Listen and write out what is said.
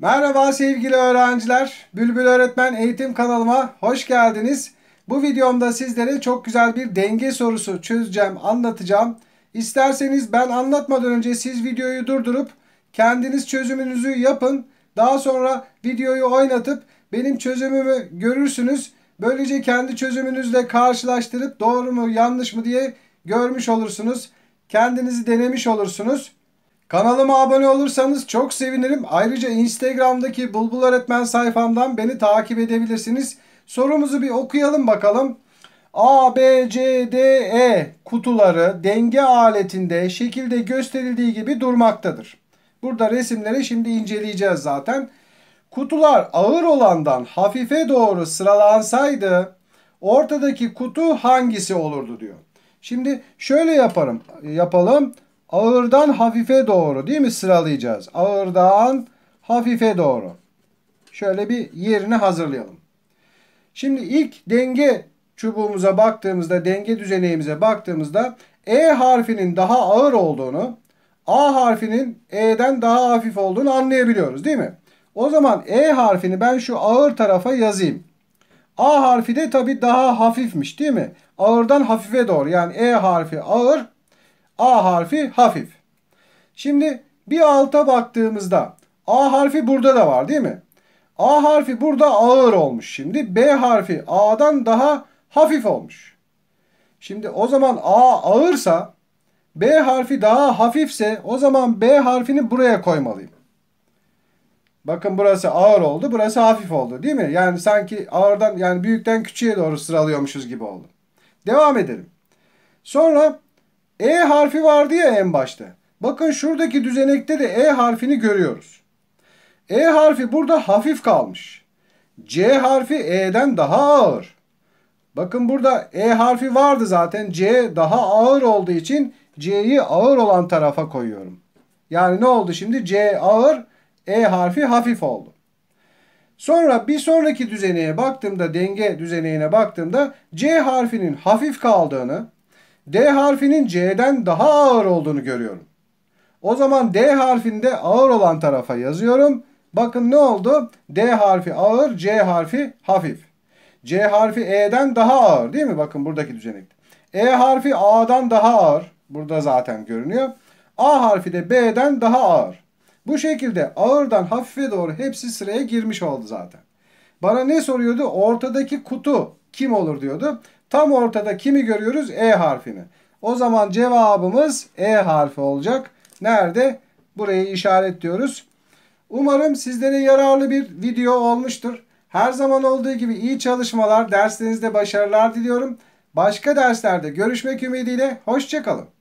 Merhaba sevgili öğrenciler. Bülbül Öğretmen Eğitim kanalıma hoş geldiniz. Bu videomda sizlere çok güzel bir denge sorusu çözeceğim, anlatacağım. İsterseniz ben anlatmadan önce siz videoyu durdurup kendiniz çözümünüzü yapın. Daha sonra videoyu oynatıp benim çözümümü görürsünüz. Böylece kendi çözümünüzle karşılaştırıp doğru mu yanlış mı diye görmüş olursunuz. Kendinizi denemiş olursunuz. Kanalıma abone olursanız çok sevinirim. Ayrıca Instagram'daki Bulbul Öğretmen sayfamdan beni takip edebilirsiniz. Sorumuzu bir okuyalım bakalım. A, B, C, D, E kutuları denge aletinde şekilde gösterildiği gibi durmaktadır. Burada resimleri şimdi inceleyeceğiz zaten. Kutular ağır olandan hafife doğru sıralansaydı ortadaki kutu hangisi olurdu diyor. Şimdi şöyle yaparım, yapalım. Ağırdan hafife doğru değil mi sıralayacağız? Ağırdan hafife doğru. Şöyle bir yerini hazırlayalım. Şimdi ilk denge çubuğumuza baktığımızda, denge düzeneğimize baktığımızda E harfinin daha ağır olduğunu, A harfinin E'den daha hafif olduğunu anlayabiliyoruz değil mi? O zaman E harfini ben şu ağır tarafa yazayım. A harfi de tabii daha hafifmiş değil mi? Ağırdan hafife doğru yani E harfi ağır, A harfi hafif. Şimdi bir alta baktığımızda A harfi burada da var değil mi? A harfi burada ağır olmuş. Şimdi B harfi A'dan daha hafif olmuş. Şimdi o zaman A ağırsa B harfi daha hafifse o zaman B harfini buraya koymalıyım. Bakın burası ağır oldu, burası hafif oldu değil mi? Yani sanki ağırdan yani büyükten küçüğe doğru sıralıyormuşuz gibi oldu. Devam edelim. Sonra e harfi vardı ya en başta. Bakın şuradaki düzenekte de E harfini görüyoruz. E harfi burada hafif kalmış. C harfi E'den daha ağır. Bakın burada E harfi vardı zaten. C daha ağır olduğu için C'yi ağır olan tarafa koyuyorum. Yani ne oldu şimdi? C ağır, E harfi hafif oldu. Sonra bir sonraki düzeneye baktığımda, denge düzeneyine baktığımda C harfinin hafif kaldığını, D harfinin C'den daha ağır olduğunu görüyorum. O zaman D harfinde ağır olan tarafa yazıyorum. Bakın ne oldu? D harfi ağır, C harfi hafif. C harfi E'den daha ağır değil mi? Bakın buradaki düzenekte. E harfi A'dan daha ağır. Burada zaten görünüyor. A harfi de B'den daha ağır. Bu şekilde ağırdan hafife doğru hepsi sıraya girmiş oldu zaten. Bana ne soruyordu? Ortadaki kutu kim olur diyordu. Tam ortada kimi görüyoruz? E harfini. O zaman cevabımız E harfi olacak. Nerede? Burayı işaretliyoruz. Umarım sizlere yararlı bir video olmuştur. Her zaman olduğu gibi iyi çalışmalar, derslerinizde başarılar diliyorum. Başka derslerde görüşmek ümidiyle, hoşçakalın.